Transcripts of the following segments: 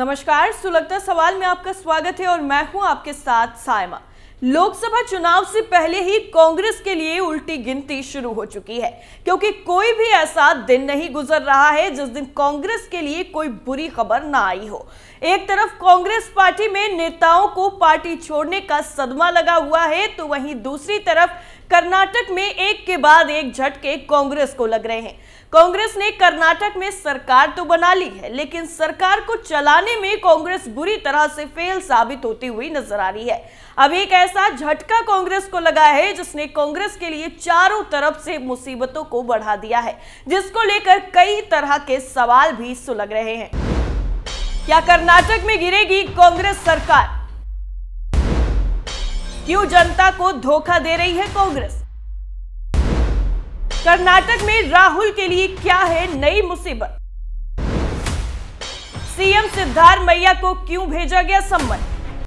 नमस्कार सुलगता सवाल में आपका स्वागत है और मैं हूं आपके साथ सायमा लोकसभा चुनाव से पहले ही कांग्रेस के लिए उल्टी गिनती शुरू हो चुकी है क्योंकि कोई भी ऐसा दिन नहीं गुजर रहा है जिस दिन कांग्रेस के लिए कोई बुरी खबर ना आई हो एक तरफ कांग्रेस पार्टी में नेताओं को पार्टी छोड़ने का सदमा लगा हुआ है तो वहीं दूसरी तरफ कर्नाटक में एक के बाद एक झटके कांग्रेस को लग रहे हैं कांग्रेस ने कर्नाटक में सरकार तो बना ली है लेकिन सरकार को चलाने में कांग्रेस बुरी तरह से फेल साबित होती हुई नजर आ रही है अब एक ऐसा झटका कांग्रेस को लगा है जिसने कांग्रेस के लिए चारों तरफ से मुसीबतों को बढ़ा दिया है जिसको लेकर कई तरह के सवाल भी सुलग रहे हैं क्या कर्नाटक में गिरेगी कांग्रेस सरकार क्यों जनता को धोखा दे रही है कांग्रेस कर्नाटक में राहुल के लिए क्या है नई मुसीबत सीएम मैया को क्यों भेजा गया सम्मन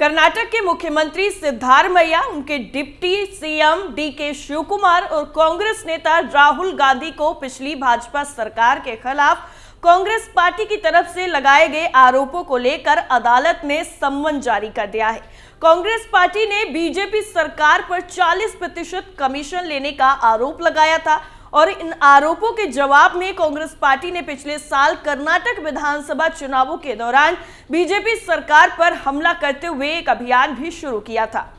कर्नाटक के मुख्यमंत्री सिद्धार्थ मैया उनके डिप्टी सीएम डी के शिव कुमार और कांग्रेस नेता राहुल गांधी को पिछली भाजपा सरकार के खिलाफ कांग्रेस पार्टी की तरफ से लगाए गए आरोपों को लेकर अदालत ने सम्मन जारी कर दिया है कांग्रेस पार्टी ने बीजेपी सरकार पर 40 प्रतिशत कमीशन लेने का आरोप लगाया था और इन आरोपों के जवाब में कांग्रेस पार्टी ने पिछले साल कर्नाटक विधानसभा चुनावों के दौरान बीजेपी सरकार पर हमला करते हुए एक अभियान भी शुरू किया था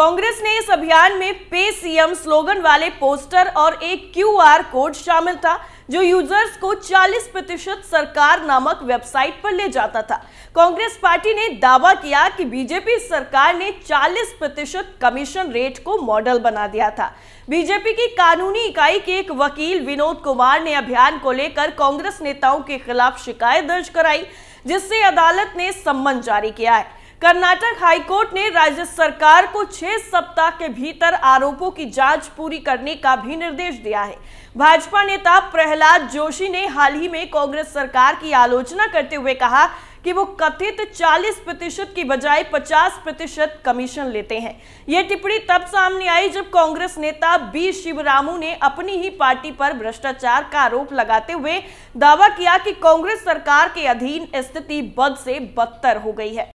कांग्रेस ने इस अभियान में पे सीएम स्लोगन वाले पोस्टर और एक क्यूआर कोड शामिल था जो यूजर्स को 40 प्रतिशत सरकार नामक वेबसाइट पर ले जाता था कांग्रेस पार्टी ने दावा किया कि बीजेपी सरकार ने 40 प्रतिशत कमीशन रेट को मॉडल बना दिया था बीजेपी की कानूनी इकाई के एक वकील विनोद कुमार ने अभियान को लेकर कांग्रेस नेताओं के खिलाफ शिकायत दर्ज कराई जिससे अदालत ने सम्मन जारी किया है कर्नाटक हाईकोर्ट ने राज्य सरकार को छह सप्ताह के भीतर आरोपों की जांच पूरी करने का भी निर्देश दिया है भाजपा नेता प्रहलाद जोशी ने हाल ही में कांग्रेस सरकार की आलोचना करते हुए कहा कि वो कथित 40 प्रतिशत की बजाय 50 प्रतिशत कमीशन लेते हैं ये टिप्पणी तब सामने आई जब कांग्रेस नेता बी शिवरामू ने अपनी ही पार्टी पर भ्रष्टाचार का आरोप लगाते हुए दावा किया कि कांग्रेस सरकार के अधीन स्थिति बद से बदतर हो गई है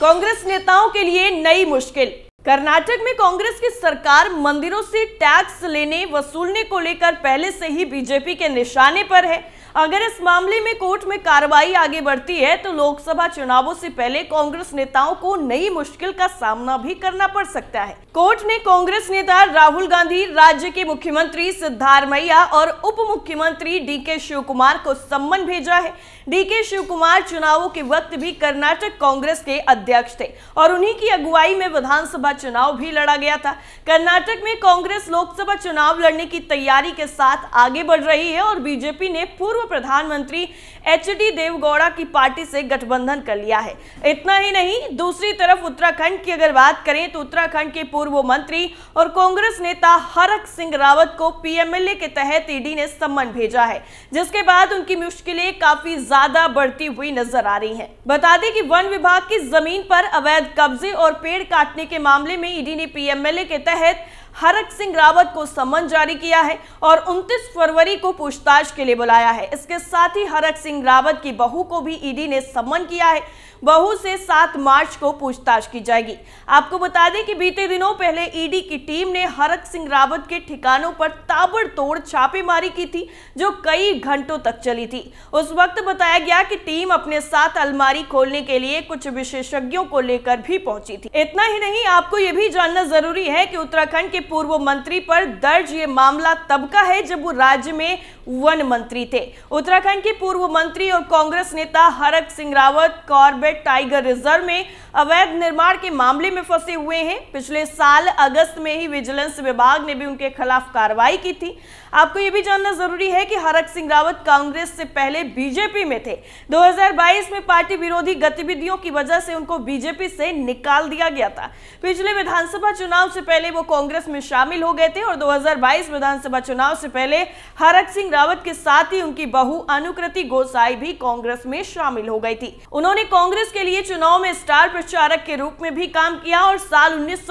कांग्रेस नेताओं के लिए नई मुश्किल कर्नाटक में कांग्रेस की सरकार मंदिरों से टैक्स लेने वसूलने को लेकर पहले से ही बीजेपी के निशाने पर है अगर इस मामले में कोर्ट में कार्रवाई आगे बढ़ती है तो लोकसभा चुनावों से पहले कांग्रेस नेताओं को नई मुश्किल का सामना भी करना पड़ सकता है कोर्ट ने कांग्रेस नेता राहुल गांधी राज्य के मुख्यमंत्री सिद्धारमैया और उप मुख्यमंत्री डी के शिव कुमार को सम्मन भेजा है डी के शिव कुमार चुनावों के वक्त भी कर्नाटक कांग्रेस के अध्यक्ष थे और उन्ही की अगुवाई में विधानसभा चुनाव भी लड़ा गया था कर्नाटक में कांग्रेस लोकसभा चुनाव लड़ने की तैयारी के साथ आगे बढ़ रही है और बीजेपी ने पूर्व पूर्व प्रधानमंत्री एच डी देवगौड़ा की पार्टी से गठबंधन कर लिया है इतना ही नहीं दूसरी तरफ उत्तराखंड की अगर बात करें तो उत्तराखंड के पूर्व मंत्री और कांग्रेस नेता हरक सिंह रावत को पीएमएलए के तहत ईडी ने सम्मन भेजा है जिसके बाद उनकी मुश्किलें काफी ज्यादा बढ़ती हुई नजर आ रही है बता दें कि वन विभाग की जमीन पर अवैध कब्जे और पेड़ काटने के मामले में ईडी ने पीएमएलए के तहत हरक सिंह रावत को समन जारी किया है और 29 फरवरी को पूछताछ के लिए बुलाया है इसके साथ ही हरक सिंह रावत की बहू को भी ईडी ने समन किया है बहू से 7 मार्च को पूछताछ की जाएगी आपको बता दें कि बीते दिनों पहले ईडी की टीम ने हरक सिंह रावत के ठिकानों पर ताबड़तोड़ छापेमारी की थी जो कई घंटों तक चली थी उस वक्त बताया गया कि टीम अपने साथ अलमारी खोलने के लिए कुछ विशेषज्ञों को लेकर भी पहुंची थी इतना ही नहीं आपको ये भी जानना जरूरी है की उत्तराखंड के पूर्व मंत्री पर दर्ज ये मामला तब का है जब वो राज्य में वन मंत्री थे उत्तराखंड के पूर्व मंत्री और कांग्रेस नेता हरक सिंह रावत कॉर्बेट टाइगर रिजर्व में अवैध निर्माण के मामले में फंसे हुए हैं पिछले साल अगस्त में ही विजिलेंस विभाग ने भी उनके खिलाफ कार्रवाई की थी आपको ये भी जानना जरूरी है कि हरक सिंह रावत कांग्रेस से पहले बीजेपी में थे 2022 में पार्टी विरोधी गतिविधियों की वजह से उनको बीजेपी से निकाल दिया गया था पिछले विधानसभा चुनाव से पहले वो कांग्रेस में शामिल हो गए थे और 2022 विधानसभा चुनाव से पहले हरक सिंह रावत के साथ ही उनकी बहू अनुकृति गोसाई भी कांग्रेस में शामिल हो गई थी उन्होंने कांग्रेस के लिए चुनाव में स्टार प्रचारक के रूप में भी काम किया और साल उन्नीस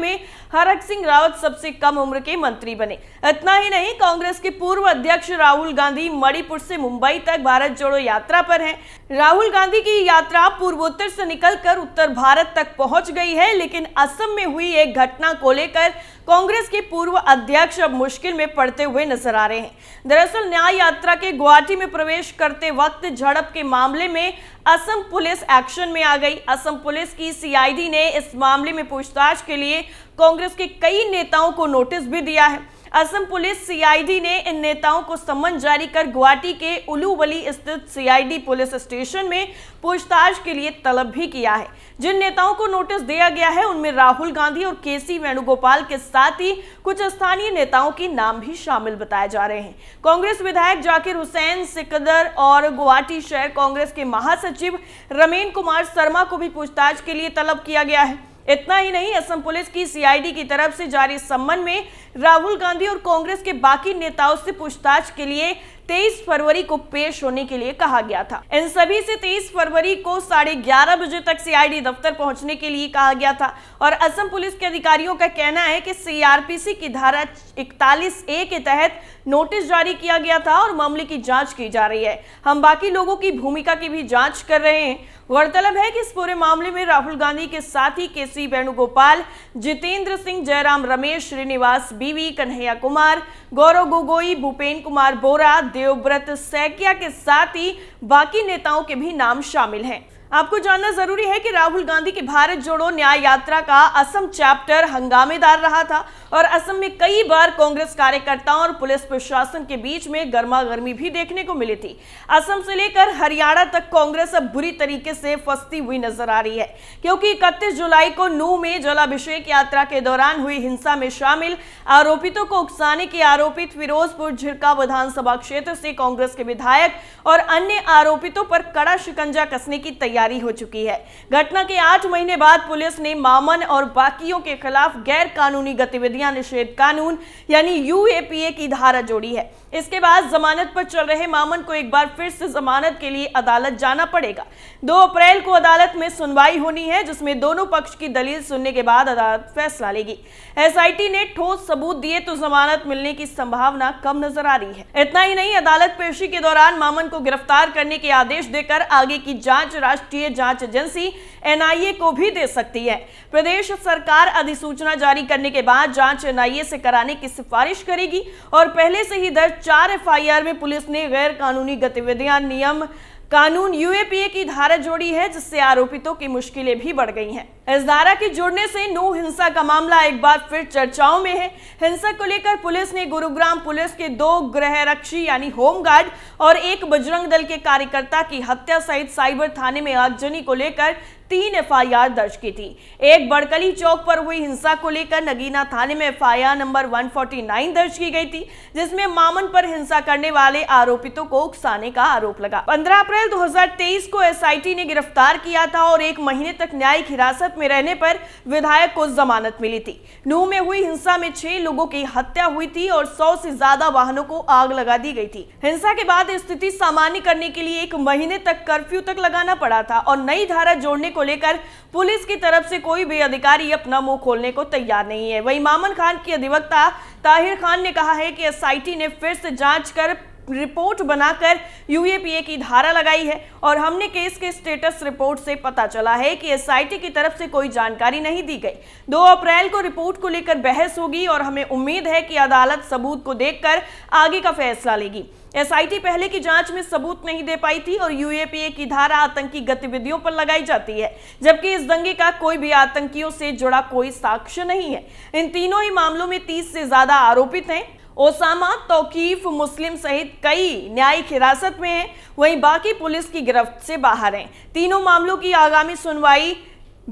में हरक सिंह रावत सबसे कम उम्र के मंत्री बने इतना ही ही नहीं कांग्रेस के पूर्व अध्यक्ष राहुल गांधी मणिपुर से मुंबई तक भारत जोड़ो यात्रा पर हैं। राहुल गांधी की यात्रा पूर्वोत्तर से निकलकर उत्तर भारत तक पहुंच गई है लेकिन असम में हुई एक घटना को लेकर कांग्रेस के पूर्व अध्यक्ष अब मुश्किल में पड़ते हुए नजर आ रहे हैं दरअसल न्याय यात्रा के गुवाहाटी में प्रवेश करते वक्त झड़प के मामले में असम पुलिस एक्शन में आ गई असम पुलिस की सीआईडी ने इस मामले में पूछताछ के लिए कांग्रेस के कई नेताओं को नोटिस भी दिया है असम पुलिस सीआईडी ने इन नेताओं को समन जारी कर गुवाहाटी के उलूवली स्थित सीआईडी पुलिस स्टेशन में पूछताछ के लिए तलब भी किया है जिन नेताओं को नोटिस दिया गया है उनमें राहुल गांधी और के सी वेणुगोपाल के साथ ही कुछ स्थानीय नेताओं के नाम भी शामिल बताए जा रहे हैं कांग्रेस विधायक जाकिर हुसैन सिकदर और गुवाहाटी शहर कांग्रेस के महासचिव रमेन कुमार शर्मा को भी पूछताछ के लिए तलब किया गया है इतना ही नहीं असम पुलिस की सीआईडी की तरफ से जारी सम्मन में राहुल गांधी और कांग्रेस के बाकी नेताओं से पूछताछ के लिए 23 फरवरी को पेश होने के लिए कहा गया था इन सभी से 23 फरवरी को साढ़े ग्यारह बजे तक सीआईडी दफ्तर पहुंचने के लिए कहा गया था और असम पुलिस के अधिकारियों का कहना है कि सीआरपीसी की धारा 41 ए के तहत नोटिस जारी किया गया था और मामले की जांच की जा रही है हम बाकी लोगों की भूमिका की भी जाँच कर रहे हैं गौरतलब है कि इस पूरे मामले में राहुल गांधी के साथी के सी वेणुगोपाल जितेंद्र सिंह जयराम रमेश श्रीनिवास बीवी कन्हैया कुमार गौरव गोगोई भूपेन कुमार बोरा देवव्रत सैकिया के साथ ही बाकी नेताओं के भी नाम शामिल हैं आपको जानना जरूरी है कि राहुल गांधी की भारत जोड़ो न्याय यात्रा का असम चैप्टर हंगामेदार रहा था और असम में कई बार कांग्रेस कार्यकर्ताओं और पुलिस प्रशासन के बीच में गर्मा गर्मी भी देखने को मिली थी असम से लेकर हरियाणा तक कांग्रेस अब बुरी तरीके से फंसती हुई नजर आ रही है क्योंकि इकतीस जुलाई को नू में जलाभिषेक यात्रा के दौरान हुई हिंसा में शामिल आरोपितों को उकसाने के आरोपित फिरोजपुर झिरका विधानसभा क्षेत्र से कांग्रेस के विधायक और अन्य आरोपितों पर कड़ा शिकंजा कसने की तैयारी तैयारी हो चुकी है घटना के आठ महीने बाद पुलिस ने मामन और बाकियों के खिलाफ गैर कानूनी गतिविधियां निषेध कानून यानी यूएपीए की धारा जोड़ी है इसके बाद जमानत पर चल रहे मामन को एक बार फिर से जमानत के लिए अदालत जाना पड़ेगा दो अप्रैल को अदालत में सुनवाई होनी है जिसमें दोनों पक्ष की दलील सुनने के बाद अदालत फैसला लेगी एसआईटी ने ठोस सबूत दिए तो जमानत मिलने की संभावना कम नजर आ रही है इतना ही नहीं अदालत पेशी के दौरान मामन को गिरफ्तार करने के आदेश देकर आगे की जांच राष्ट्रीय राष्ट्रीय जांच एजेंसी एनआईए को भी दे सकती है प्रदेश सरकार अधिसूचना जारी करने के बाद जांच एनआईए से कराने की सिफारिश करेगी और पहले से ही दर्ज चार एफआईआर में पुलिस ने गैर कानूनी गतिविधियां नियम कानून यूएपीए की धारा जोड़ी है जिससे आरोपितों की मुश्किलें भी बढ़ गई हैं। इस धारा के जुड़ने से नो हिंसा का मामला एक बार फिर चर्चाओं में है हिंसा को लेकर पुलिस ने गुरुग्राम पुलिस के दो गृहरक्षी यानी होमगार्ड और एक बजरंग दल के कार्यकर्ता की हत्या सहित साइबर थाने में आगजनी को लेकर तीन एफआईआर दर्ज की थी एक बड़कली चौक पर हुई हिंसा को लेकर नगीना थाने में एफआईआर नंबर 149 दर्ज की गई थी जिसमें मामन पर हिंसा करने वाले आरोपितों को उकसाने का आरोप लगा 15 अप्रैल 2023 को एसआईटी ने गिरफ्तार किया था और एक महीने तक न्यायिक हिरासत में रहने पर विधायक को जमानत मिली थी नूह में हुई हिंसा में छह लोगों की हत्या हुई थी और सौ से ज्यादा वाहनों को आग लगा दी गई थी हिंसा के बाद स्थिति सामान्य करने के लिए एक महीने तक कर्फ्यू तक लगाना पड़ा था और नई धारा जोड़ने को को लेकर पुलिस की तरफ से कोई भी अधिकारी अपना मुंह खोलने को तैयार नहीं है वही मामन खान की अधिवक्ता ताहिर खान ने कहा है कि एसआईटी ने फिर से जांच कर रिपोर्ट बनाकर यूएपीए की धारा लगाई है और हमने केस के स्टेटस रिपोर्ट से पता चला है कि एसआईटी की तरफ से कोई जानकारी नहीं दी गई 2 अप्रैल को रिपोर्ट को लेकर बहस होगी और हमें उम्मीद है कि अदालत सबूत को देखकर आगे का फैसला लेगी एसआईटी पहले की जांच में सबूत नहीं दे पाई थी और यूएपीए की धारा आतंकी गतिविधियों पर लगाई जाती है जबकि इस दंगे का कोई भी आतंकियों से जुड़ा कोई साक्ष्य नहीं है इन तीनों ही मामलों में 30 से ज्यादा आरोपित हैं ओसामा तौकीफ मुस्लिम सहित कई न्यायिक हिरासत में हैं वहीं बाकी पुलिस की गिरफ्त से बाहर हैं तीनों मामलों की आगामी सुनवाई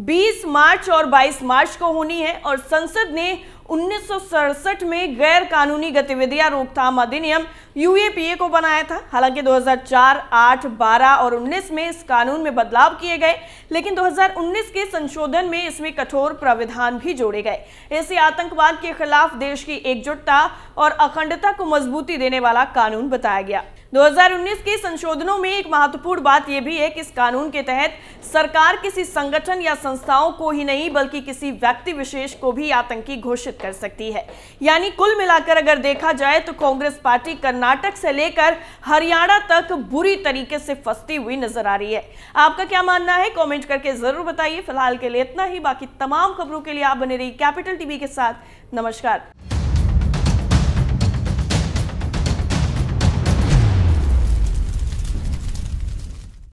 20 मार्च और 22 मार्च को होनी है और संसद ने 1967 में गैर कानूनी गतिविधियां रोकथाम अधिनियम यूएपीए को बनाया था हालांकि 2004, 8, 12 और 19 में इस कानून में बदलाव किए गए लेकिन 2019 के संशोधन में इसमें कठोर प्राविधान भी जोड़े गए ऐसे आतंकवाद के खिलाफ देश की एकजुटता और अखंडता को मजबूती देने वाला कानून बताया गया 2019 के संशोधनों में एक महत्वपूर्ण बात यह भी है कि इस कानून के तहत सरकार किसी संगठन या संस्थाओं को ही नहीं बल्कि किसी व्यक्ति विशेष को भी आतंकी घोषित कर सकती है यानी कुल मिलाकर अगर देखा जाए तो कांग्रेस पार्टी कर्नाटक से लेकर हरियाणा तक बुरी तरीके से फंसती हुई नजर आ रही है आपका क्या मानना है कॉमेंट करके जरूर बताइए फिलहाल के लिए इतना ही बाकी तमाम खबरों के लिए आप बने रही कैपिटल टीवी के साथ नमस्कार